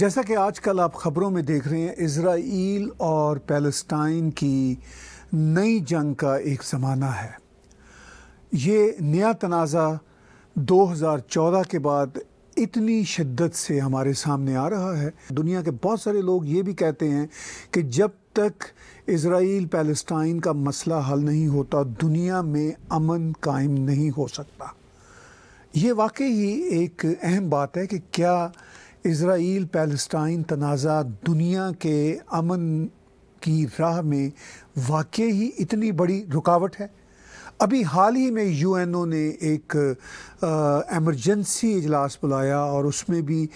जैसा कि आजकल आप ख़बरों में देख रहे हैं इसराइल और पैलेस्टाइन की नई जंग का एक ज़माना है ये नया तनाज़ा 2014 के बाद इतनी शिद्दत से हमारे सामने आ रहा है दुनिया के बहुत सारे लोग ये भी कहते हैं कि जब तक इसराइल पैलेस्टाइन का मसला हल नहीं होता दुनिया में अमन कायम नहीं हो सकता ये वाकई ही एक अहम बात है कि क्या इसराइल पैलस्टाइन तनाज़ा दुनिया के अमन की राह में वाकई ही इतनी बड़ी रुकावट है अभी हाल ही में यूएनओ ने एक एमरजेंसी इजलास बुलाया और उसमें भी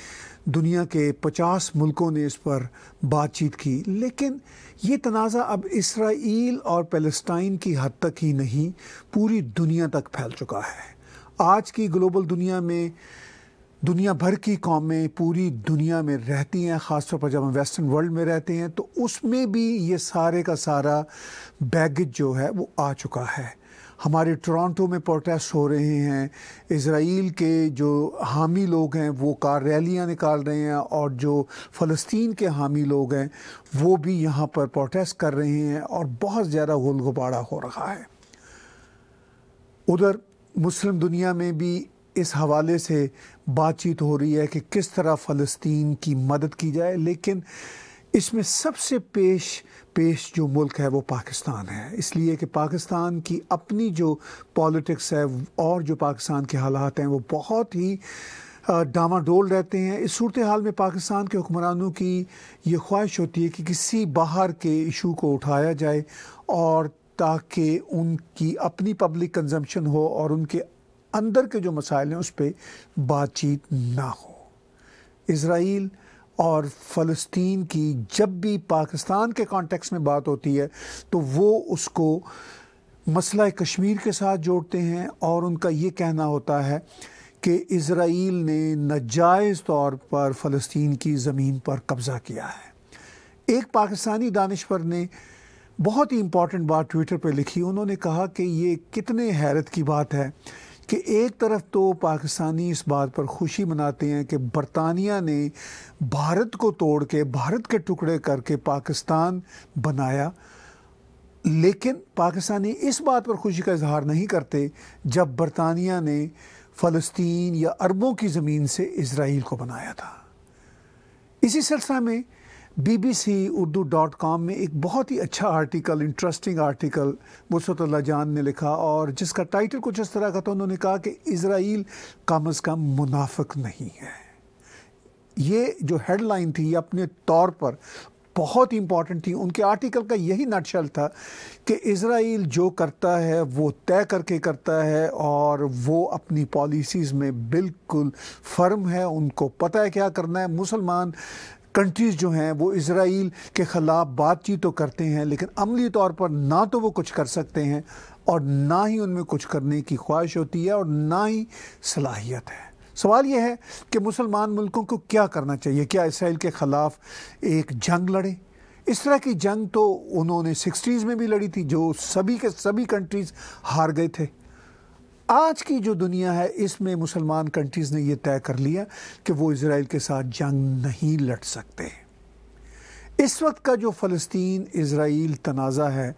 दुनिया के 50 मुल्कों ने इस पर बातचीत की लेकिन ये तनाज़ा अब इसराइल और पैलस्टाइन की हद तक ही नहीं पूरी दुनिया तक फैल चुका है आज की ग्लोबल दुनिया में दुनिया भर की कौमें पूरी दुनिया में रहती हैं ख़ासतौर पर जब हम वेस्टर्न वर्ल्ड में रहते हैं तो उसमें भी ये सारे का सारा बैगेज जो है वो आ चुका है हमारे टोरंटो में प्रोटेस्ट हो रहे हैं इसराइल के जो हामी लोग हैं वो कार रैलियाँ निकाल रहे हैं और जो फ़लस्तीन के हामी लोग हैं वो भी यहाँ पर प्रोटेस्ट कर रहे हैं और बहुत ज़्यादा गोल गुबाड़ा हो रहा है उधर मुस्लिम दुनिया में भी इस हवाले से बातचीत हो रही है कि किस तरह फ़लस्तीन की मदद की जाए लेकिन इसमें सबसे पेश पेश जो मुल्क है वो पाकिस्तान है इसलिए कि पाकिस्तान की अपनी जो पॉलिटिक्स है और जो पाकिस्तान के हालात हैं वो बहुत ही डामाडोल रहते हैं इस सूरत हाल में पाकिस्तान के हुक्मरानों की ये ख्वाहिश होती है कि किसी बाहर के इशू को उठाया जाए और ताकि उनकी अपनी पब्लिक कंजम्पशन हो और उनके अंदर के जो मसाइल हैं उस पर बातचीत ना हो इसराइल और फ़लस्तीन की जब भी पाकिस्तान के कॉन्टेक्स में बात होती है तो वो उसको मसला कश्मीर के साथ जोड़ते हैं और उनका ये कहना होता है कि इसराइल ने नजायज़ तौर पर फ़लस्तीन की ज़मीन पर कब्ज़ा किया है एक पाकिस्तानी दानश्वर ने बहुत ही इम्पॉर्टेंट बात ट्विटर पर लिखी उन्होंने कहा कि ये कितने हैरत की बात है कि एक तरफ तो पाकिस्तानी इस बात पर खुशी मनाते हैं कि बरतानिया ने भारत को तोड़ के भारत के टुकड़े करके पाकिस्तान बनाया लेकिन पाकिस्तानी इस बात पर खुशी का इजहार नहीं करते जब बरतानिया ने फ़लस्तीन या अरबों की ज़मीन से इसराइल को बनाया था इसी सिलसिला में बीबीसी उर्दू डॉट कॉम में एक बहुत ही अच्छा आर्टिकल इंटरेस्टिंग आर्टिकल मुसतल्ला जान ने लिखा और जिसका टाइटल कुछ इस तरह का था उन्होंने कहा कि इसराइल कम अज़ कम मुनाफिक नहीं है ये जो हेडलाइन थी ये अपने तौर पर बहुत ही इंपॉर्टेंट थी उनके आर्टिकल का यही नटशल था कि इसराइल जो करता है वो तय करके करता है और वो अपनी पॉलिसीज़ में बिल्कुल फर्म है उनको पता है क्या करना है मुसलमान कंट्रीज़ जो हैं वो इसराइल के ख़िलाफ़ बातचीत तो करते हैं लेकिन अमली तौर पर ना तो वो कुछ कर सकते हैं और ना ही उनमें कुछ करने की ख्वाहिश होती है और ना ही सलाहियत है सवाल यह है कि मुसलमान मुल्कों को क्या करना चाहिए क्या इसराइल के ख़िलाफ़ एक जंग लड़े इस तरह की जंग तो उन्होंने सिक्सटीज़ में भी लड़ी थी जो सभी के सभी कंट्रीज़ हार गए थे आज की जो दुनिया है इसमें मुसलमान कंट्रीज़ ने यह तय कर लिया कि वो इसराइल के साथ जंग नहीं लड़ सकते इस वक्त का जो फ़लस्तीन इसराइल तनाज़ा है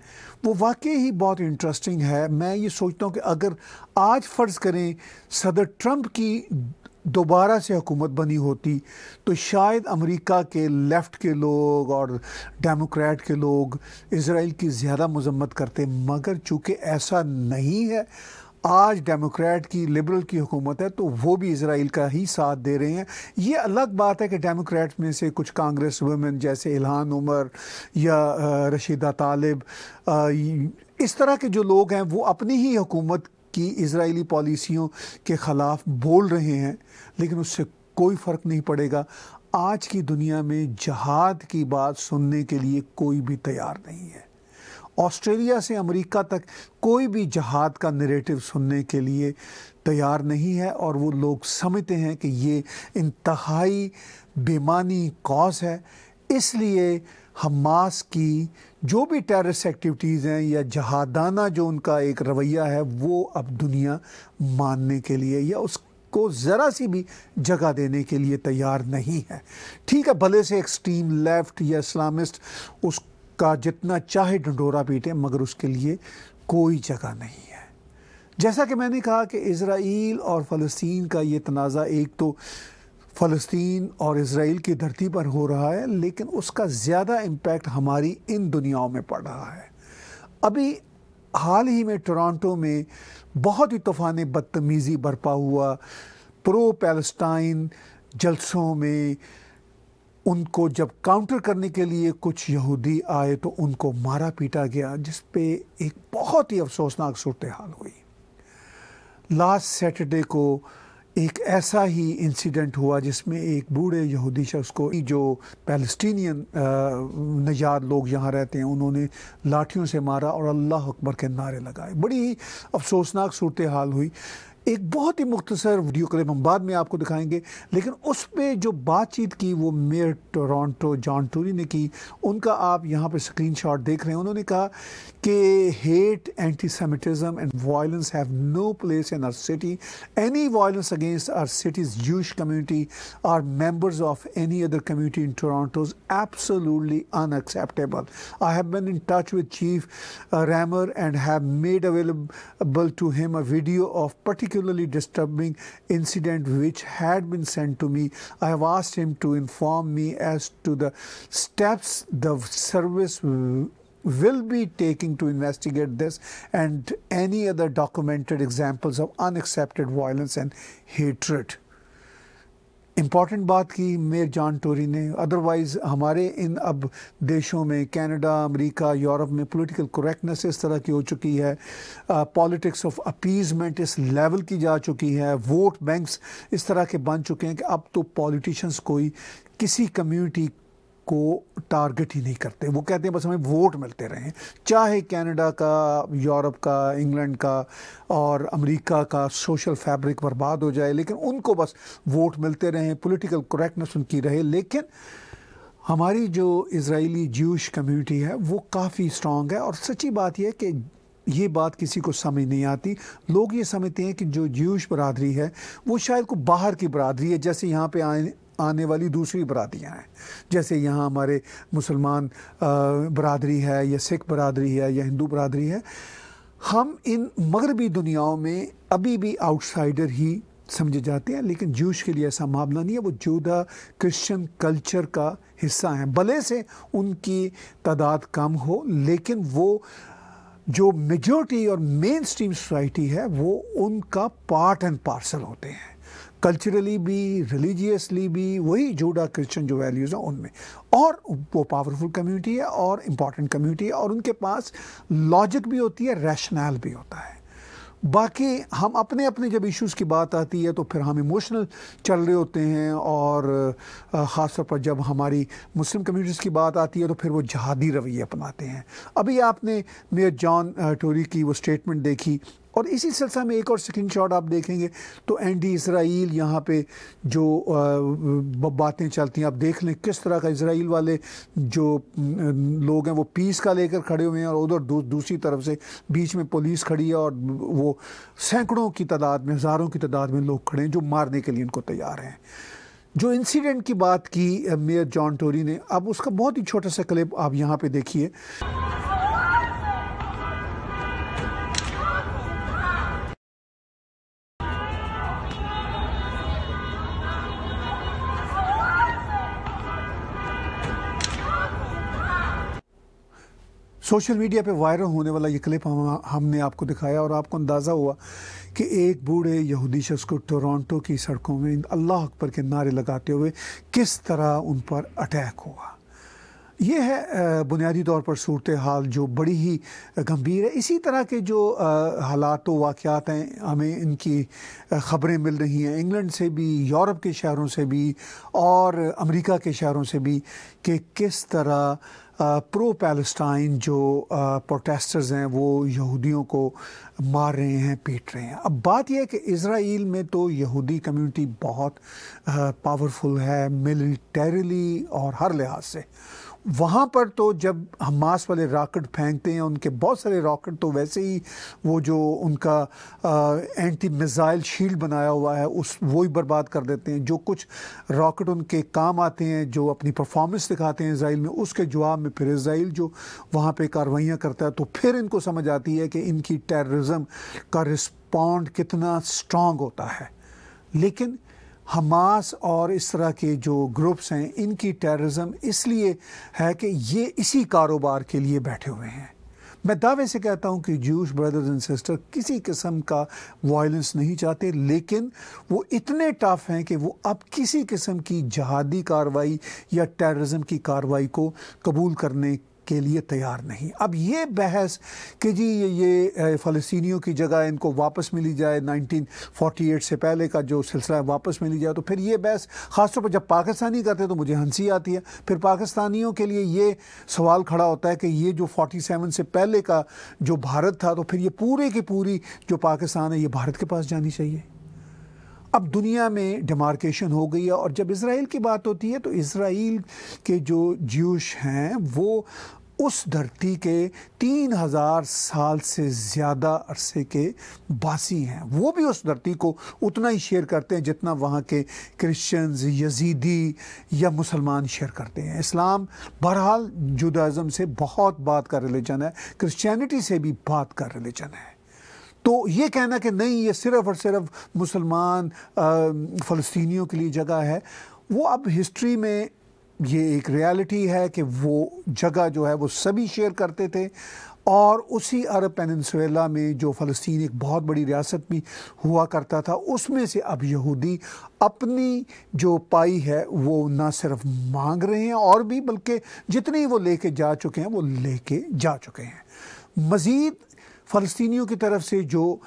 वो वाकई ही बहुत इंटरेस्टिंग है मैं ये सोचता हूँ कि अगर आज फ़र्ज़ करें सदर ट्रंप की दोबारा से हुकूमत बनी होती तो शायद अमेरिका के लेफ़्ट के लोग और डेमोक्रेट के लोग इसराइल की ज़्यादा मजम्मत करते मगर चूँकि ऐसा नहीं है आज डेमोक्रेट की लिबरल की हुकूमत है तो वो भी इसराइल का ही साथ दे रहे हैं ये अलग बात है कि डेमोक्रेट में से कुछ कांग्रेस वुमेन जैसे इलहान उमर या रशीदा तालिब इस तरह के जो लोग हैं वो अपनी ही हुकूमत की इसराइली पॉलिसियों के ख़िलाफ़ बोल रहे हैं लेकिन उससे कोई फ़र्क नहीं पड़ेगा आज की दुनिया में जहाद की बात सुनने के लिए कोई भी तैयार नहीं है ऑस्ट्रेलिया से अमेरिका तक कोई भी जहाद का नरेटिव सुनने के लिए तैयार नहीं है और वो लोग समझते हैं कि ये इंतहाई बेमानी कॉज है इसलिए हमास की जो भी टेररिस्ट एक्टिविटीज़ हैं या जहादाना जो उनका एक रवैया है वो अब दुनिया मानने के लिए या उसको ज़रा सी भी जगह देने के लिए तैयार नहीं है ठीक है भले से एक्सट्रीम लेफ्ट या इस्लामिस्ट उस का जितना चाहे ढंडोरा पीटे मगर उसके लिए कोई जगह नहीं है जैसा कि मैंने कहा कि इसराइल और फ़लस्तीन का ये तनाज़ा एक तो फ़लस्तीन और इसराइल की धरती पर हो रहा है लेकिन उसका ज़्यादा इम्पेक्ट हमारी इन दुनियाओं में पड़ रहा है अभी हाल ही में टोरंटो में बहुत ही तूफ़ान बदतमीज़ी बरपा हुआ प्रो पैलस्टाइन जलसों में उनको जब काउंटर करने के लिए कुछ यहूदी आए तो उनको मारा पीटा गया जिस पे एक बहुत ही अफसोसनाक सूरत हाल हुई लास्ट सैटरडे को एक ऐसा ही इंसिडेंट हुआ जिसमें एक बूढ़े यहूदी शख्स को जो पैलस्टीनियन नजार लोग यहाँ रहते हैं उन्होंने लाठियों से मारा और अल्लाह अकबर के नारे लगाए बड़ी ही अफसोसनाक सूरत हाल हुई एक बहुत ही मुख्तसर वीडियो क्लिप हम बाद में आपको दिखाएंगे लेकिन उस पर जो बातचीत की वो मेयर टोरंटो जॉन टूरी ने की उनका आप यहाँ पर स्क्रीन शॉट देख रहे हैं उन्होंने कहा कि hate anti semitism and violence have no place in our city any violence against our cities Jewish community our members of any other community in Toronto is absolutely unacceptable. I have been in touch with Chief uh, Rammer and have made available to him a video of particularly disturbing incident which had been sent to me. I have asked him to inform me as to the steps the service will be taking to investigate this and any other documented examples of unaccepted violence and hatred. Important बात की mayor John Tori ने otherwise हमारे इन अब देशों में Canada America Europe में political correctness इस तरह की हो चुकी है पॉलिटिक्स ऑफ अपीजमेंट इस लेवल की जा चुकी है वोट बैंक्स इस तरह के बन चुके हैं कि अब तो पॉलिटिशियंस कोई किसी कम्युनिटी को टारगेट ही नहीं करते वो कहते हैं बस हमें वोट मिलते रहें चाहे कनाडा का यूरोप का इंग्लैंड का और अमेरिका का सोशल फैब्रिक बर्बाद हो जाए लेकिन उनको बस वोट मिलते रहें पॉलिटिकल करेक्टनेस उनकी रहे लेकिन हमारी जो इसराइली ज्यूश कम्युनिटी है वो काफ़ी स्ट्रॉन्ग है और सच्ची बात यह कि ये बात किसी को समझ नहीं आती लोग ये समझते हैं कि जो ज्यूश बरदरी है वो शायद को बाहर की बरदरी है जैसे यहाँ पे आए आने वाली दूसरी बरदरियाँ हैं जैसे यहाँ हमारे मुसलमान बरदरी है या सिख बरदरी है या हिंदू बरदरी है हम इन मगरबी दुनियाओं में अभी भी आउटसाइडर ही समझे जाते हैं लेकिन जूश के लिए ऐसा मामला नहीं है वो जूदा क्रिश्चियन कल्चर का हिस्सा हैं भले से उनकी तादाद कम हो लेकिन वो जो मेजोरिटी और मेन स्ट्रीम सोसाइटी है वो उनका पार्ट एंड पार्सल होते हैं कल्चरली भी रिलीजियसली भी वही जूडा क्रिश्चन जो वैल्यूज़ हैं उनमें और वो पावरफुल कम्युनिटी है और इम्पॉर्टेंट कम्युनिटी है और उनके पास लॉजिक भी होती है रैशनल भी होता है बाकी हम अपने अपने जब इश्यूज की बात आती है तो फिर हम इमोशनल चल रहे होते हैं और ख़ासतौर पर जब हमारी मुस्लिम कम्यूनिटीज़ की बात आती है तो फिर वो जहादी रवैये अपनाते हैं अभी आपने मेयर जॉन टोरी की वो स्टेटमेंट देखी और इसी सिलसिला में एक और स्क्रीन शॉट आप देखेंगे तो एंडी इसराइल यहाँ पे जो बातें चलती हैं आप देख लें किस तरह का इसराइल वाले जो लोग हैं वो पीस का लेकर खड़े हुए हैं और उधर दू, दूसरी तरफ से बीच में पुलिस खड़ी है और वो सैकड़ों की तादाद में हज़ारों की तादाद में लोग खड़े हैं जो मारने के लिए इनको तैयार हैं जो इंसिडेंट की बात की मेयर जॉन टोरी ने अब उसका बहुत ही छोटा सा क्लिप आप यहाँ पे देखिए सोशल मीडिया पे वायरल होने वाला ये क्लिप हम हमने आपको दिखाया और आपको अंदाज़ा हुआ कि एक बूढ़े यहूदी शख्स को टोरंटो की सड़कों में अल्लाह अकबर के नारे लगाते हुए किस तरह उन पर अटैक हुआ ये है बुनियादी तौर पर सूरत हाल जो बड़ी ही गंभीर है इसी तरह के जो हालात व वाक़ात हैं हमें इनकी ख़बरें मिल रही हैं इंग्लैंड से भी यूरोप के शहरों से भी और अमेरिका के शहरों से भी कि किस तरह प्रो पैलेस्टाइन जो प्रोटेस्टर्स हैं वो यहूदियों को मार रहे हैं पीट रहे हैं अब बात यह है कि इसराइल में तो यहूदी कम्युनिटी बहुत पावरफुल है मिलिटरीली और हर लिहाज से वहाँ पर तो जब हमास वाले रॉकेट फेंकते हैं उनके बहुत सारे रॉकेट तो वैसे ही वो जो उनका आ, एंटी मिज़ाइल शील्ड बनाया हुआ है उस वो ही बर्बाद कर देते हैं जो कुछ रॉकेट उनके काम आते हैं जो अपनी परफॉर्मेंस दिखाते हैं इसराइल में उसके जवाब में फिर इसराइल जो वहाँ पर कार्रवाइयाँ करता है तो फिर इनको समझ आती है कि इनकी टेर्रिज़म का रिस्पॉन्ड कितना स्ट्रॉन्ग होता है लेकिन हमास और इस तरह के जो ग्रुप्स हैं इनकी टेररिज्म इसलिए है कि ये इसी कारोबार के लिए बैठे हुए हैं मैं दावे से कहता हूँ कि जूश ब्रदर्स एंड सिस्टर किसी किस्म का वायलेंस नहीं चाहते लेकिन वो इतने टफ हैं कि वो अब किसी किस्म की जहादी कार्रवाई या टेररिज्म की कार्रवाई को कबूल करने के लिए तैयार नहीं अब ये बहस कि जी ये फ़लस्तियों की जगह इनको वापस मिली जाए 1948 से पहले का जो सिलसिला है वापस मिली जाए तो फिर ये बहस ख़ासतौर पर जब पाकिस्तानी करते हैं तो मुझे हंसी आती है फिर पाकिस्तानियों के लिए ये सवाल खड़ा होता है कि ये जो 47 से पहले का जो भारत था तो फिर ये पूरे की पूरी जो पाकिस्तान है ये भारत के पास जानी चाहिए अब दुनिया में डिमार्केशन हो गई है और जब इसराइल की बात होती है तो इसराइल के जो ज्यूश हैं वो उस धरती के तीन हज़ार साल से ज़्यादा अरसे के बासी हैं वो भी उस धरती को उतना ही शेयर करते हैं जितना वहाँ के क्रिश्चियंस यजीदी या मुसलमान शेयर करते हैं इस्लाम बहरहाल जुदाज़म से बहुत बात का रिलीजन है क्रिश्चियनिटी से भी बात का रिलीजन है तो ये कहना कि नहीं ये सिर्फ और सिर्फ मुसलमान फ़लस्तनी के लिए जगह है वो अब हिस्ट्री में ये एक रियलिटी है कि वो जगह जो है वो सभी शेयर करते थे और उसी अरब पेनसवेला में जो फ़लस्तीन एक बहुत बड़ी रियासत भी हुआ करता था उसमें से अब यहूदी अपनी जो पाई है वो ना सिर्फ मांग रहे हैं और भी बल्कि ही वो लेके जा चुके हैं वो लेके जा चुके हैं मज़ीद फ़लस्तियों की तरफ से जो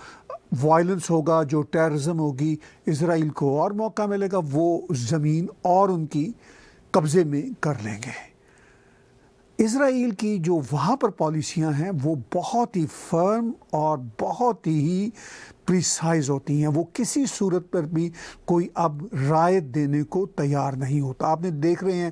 वायलेंस होगा जो टेररिज्म होगी इसराइल को और मौका मिलेगा वो ज़मीन और उनकी कब्ज़े में कर लेंगे इसराइल की जो वहाँ पर पॉलिसियाँ हैं वो बहुत ही फर्म और बहुत ही प्रिसाइज होती हैं वो किसी सूरत पर भी कोई अब राय देने को तैयार नहीं होता आपने देख रहे हैं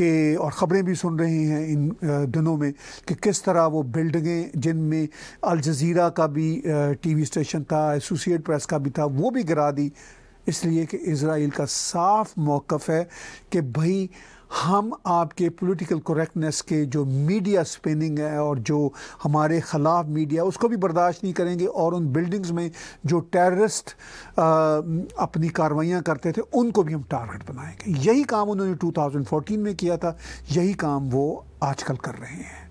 कि और ख़बरें भी सुन रहे हैं इन दिनों में कि किस तरह वो बिल्डिंगें जिनमें अल जजीरा का भी टीवी स्टेशन था एसोसिएट प्रेस का भी था वो भी गिरा दी इसलिए कि इसराइल का साफ मौक़ है कि भाई हम आपके पॉलिटिकल करेक्टनेस के जो मीडिया स्पिनिंग है और जो हमारे ख़िलाफ़ मीडिया उसको भी बर्दाश्त नहीं करेंगे और उन बिल्डिंग्स में जो टेररिस्ट अपनी कार्रवाइयाँ करते थे उनको भी हम टारगेट बनाएंगे यही काम उन्होंने 2014 में किया था यही काम वो आजकल कर रहे हैं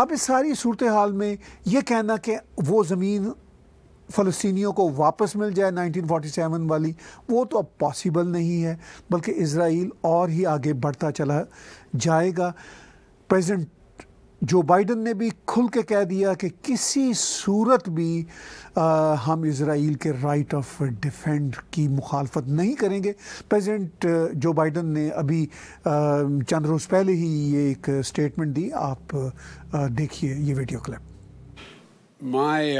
अब इस सारी सूरत हाल में ये कहना कि वो ज़मीन फ़लस्तियों को वापस मिल जाए 1947 वाली वो तो अब पॉसिबल नहीं है बल्कि इसराइल और ही आगे बढ़ता चला जाएगा प्रेसिडेंट जो बाइडन ने भी खुल के कह दिया कि किसी सूरत भी आ, हम इसराइल के राइट ऑफ डिफेंड की मुखालफत नहीं करेंगे प्रेसिडेंट जो बाइडन ने अभी आ, चंद रोज़ पहले ही ये एक स्टेटमेंट दी आप देखिए ये video clip my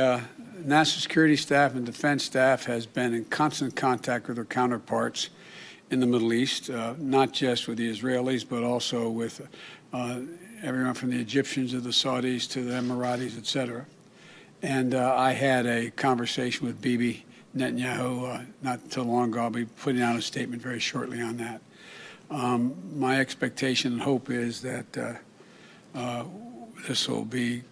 national security staff and defense staff has been in constant contact with their counterparts in the Middle East, uh, not just with the Israelis, but also with uh, everyone from the Egyptians to the Saudis to the Emiratis, et cetera. And uh, I had a conversation with Bibi Netanyahu uh, not too long ago. I'll be putting out a statement very shortly on that. Um, my expectation and hope is that uh, uh, this will be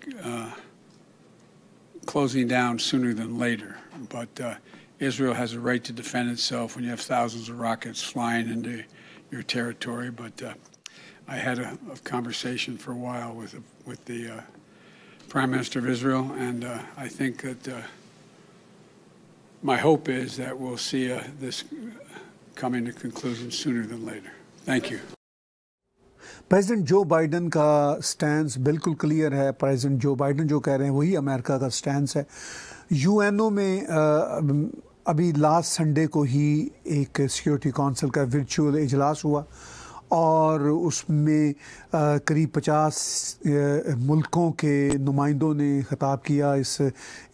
closing down sooner than later. But uh, Israel has a right to defend itself when you have thousands of rockets flying into your territory. But uh, I had a, a, conversation for a while with, with the uh, Prime Minister of Israel, and uh, I think that uh, my hope is that we'll see uh, this coming to conclusion sooner than later. Thank you. President Joe Biden का stand बिल्कुल clear है president Joe Biden जो कह रहे हैं वही America का stand है यूएनओ में अभी लास्ट संडे को ही एक सिक्योरिटी काउंसिल का वर्चुअल इजलास हुआ और उसमें करीब पचास मुल्कों के नुमाइंदों ने ख़ताब किया इस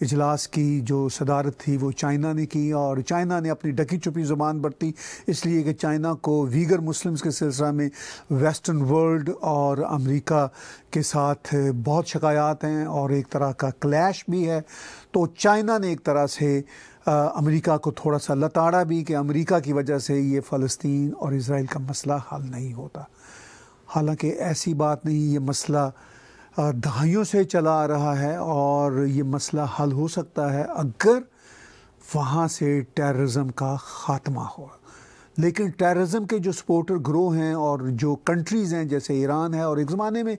इजलास की जो सदारत थी वो चाइना ने की और चाइना ने अपनी डकी छुपी ज़ुबान बरती इसलिए कि चाइना को वीगर मुस्लिम्स के सिलसिला में वेस्टर्न वर्ल्ड और अमेरिका के साथ बहुत शिकायात हैं और एक तरह का क्लैश भी है तो चाइना ने एक तरह से अमेरिका को थोड़ा सा लताड़ा भी कि अमेरिका की वजह से ये फ़लस्तीन और इसराइल का मसला हल नहीं होता हालांकि ऐसी बात नहीं ये मसला दहाइयों से चला आ रहा है और ये मसला हल हो सकता है अगर वहाँ से टेर्रज़म का ख़ात्मा हो लेकिन टेररिज्म के जो सपोर्टर ग्रोह हैं और जो कंट्रीज़ हैं जैसे ईरान है और एक ज़माने में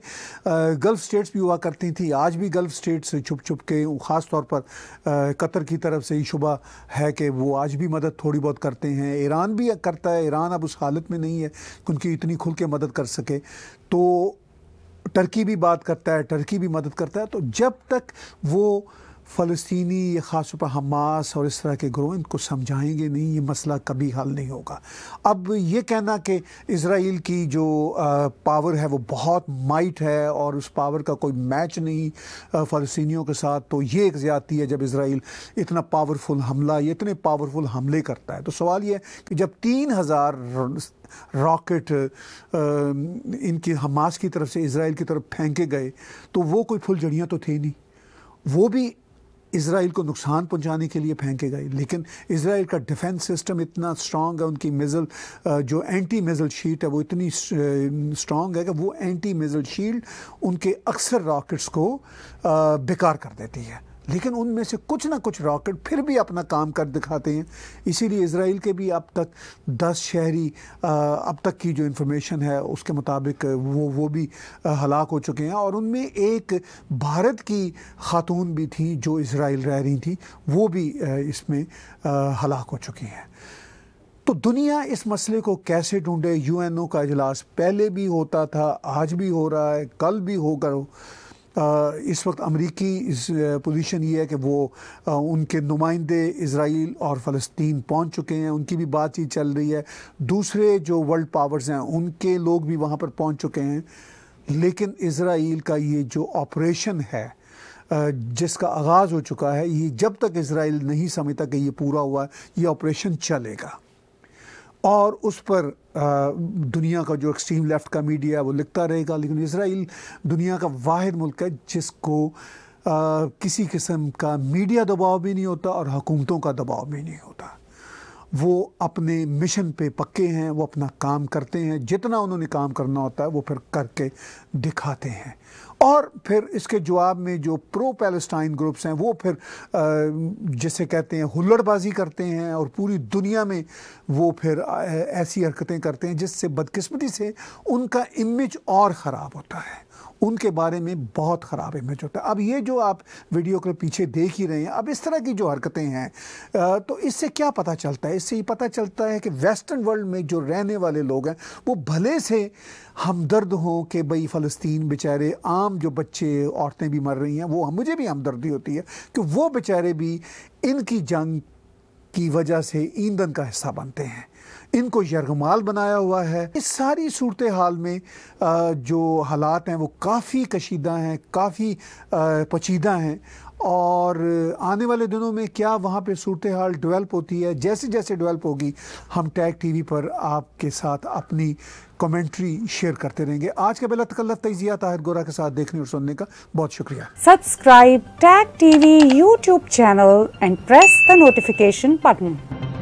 गल्फ़ स्टेट्स भी हुआ करती थी आज भी गल्फ़ स्टेट्स छुप छुप के ख़ास तौर पर कतर की तरफ से ही शुबा है कि वो आज भी मदद थोड़ी बहुत करते हैं ईरान भी करता है ईरान अब उस हालत में नहीं है कि उनकी इतनी खुल के मदद कर सके तो टर्की भी बात करता है टर्की भी मदद करता है तो जब तक वो फ़लस्तनी या ख़ास पर हमास और इस तरह के ग्रोह इनको समझाएंगे नहीं ये मसला कभी हल नहीं होगा अब ये कहना कि इसराइल की जो आ, पावर है वो बहुत माइट है और उस पावर का कोई मैच नहीं फ़लस्तियों के साथ तो ये एक ज़्यादती है जब इसराइल इतना पावरफुल हमला ये इतने पावरफुल हमले करता है तो सवाल ये है कि जब तीन हज़ार रॉकेट इनकी हमास की तरफ से इसराइल की तरफ फेंके गए तो वो कोई फुलझड़ियाँ तो थी नहीं वो भी इसराइल को नुकसान पहुंचाने के लिए फेंके गए लेकिन इसराइल का डिफेंस सिस्टम इतना स्ट्रांग है उनकी मिज़ल जो एंटी मिज़ल शीट है वो इतनी स्ट्रांग है कि वो एंटी मिज़ल शील्ड उनके अक्सर रॉकेट्स को बेकार कर देती है लेकिन उनमें से कुछ ना कुछ रॉकेट फिर भी अपना काम कर दिखाते हैं इसीलिए इसराइल के भी अब तक दस शहरी अब तक की जो इन्फॉर्मेशन है उसके मुताबिक वो वो भी हलाक हो चुके हैं और उनमें एक भारत की खातून भी थी जो इसराइल रह रही थी वो भी इसमें हलाक हो चुकी हैं तो दुनिया इस मसले को कैसे ढूंढे यूएनओ का अजलास पहले भी होता था आज भी हो रहा है कल भी होकर हो इस वक्त अमरीकी पोजीशन ये है कि वो उनके नुमाइंदे इसराइल और फ़लस्तीन पहुँच चुके हैं उनकी भी बातचीत चल रही है दूसरे जो वर्ल्ड पावर्स हैं उनके लोग भी वहाँ पर पहुँच चुके हैं लेकिन इसराइल का ये जो ऑपरेशन है जिसका आगाज़ हो चुका है ये जब तक इसराइल नहीं समझता कि ये पूरा हुआ है ये ऑपरेशन चलेगा और उस पर दुनिया का जो एक्सट्रीम लेफ्ट का मीडिया है वो लिखता रहेगा लेकिन इसराइल दुनिया का वाद मुल्क है जिसको आ, किसी किस्म का मीडिया दबाव भी नहीं होता और हुकूमतों का दबाव भी नहीं होता वो अपने मिशन पे पक्के हैं वो अपना काम करते हैं जितना उन्होंने काम करना होता है वो फिर करके दिखाते हैं और फिर इसके जवाब में जो प्रो पैलेस्टाइन ग्रुप्स हैं वो फिर जिसे कहते हैं हुल्लड़बाजी करते हैं और पूरी दुनिया में वो फिर ऐसी हरकतें करते हैं जिससे बदकिस्मती से उनका इमेज और ख़राब होता है उनके बारे में बहुत ख़राब इमेज होता है अब ये जो आप वीडियो के पीछे देख ही रहे हैं अब इस तरह की जो हरकतें हैं तो इससे क्या पता चलता है इससे ये पता चलता है कि वेस्टर्न वर्ल्ड में जो रहने वाले लोग हैं वो भले से हमदर्द हों कि भई फ़लस्तीन बेचारे आम जो बच्चे औरतें भी मर रही हैं वो मुझे भी हमदर्दी होती है कि वो बेचारे भी इनकी जंग की वजह से ईंधन का हिस्सा बनते हैं इनको यरगमाल बनाया हुआ है इस सारी सूरत हाल में जो हालात हैं वो काफ़ी कशीदा हैं काफ़ी पचीदा हैं और आने वाले दिनों में क्या वहाँ पे सूरत हाल डेवलप होती है जैसे जैसे डेवलप होगी हम टैग टीवी पर आपके साथ अपनी कमेंट्री शेयर करते रहेंगे आज के बेला तकल्लत तजिया ताहिर गोरा के साथ देखने और सुनने का बहुत शुक्रिया subscribe tag TV YouTube channel and press the notification button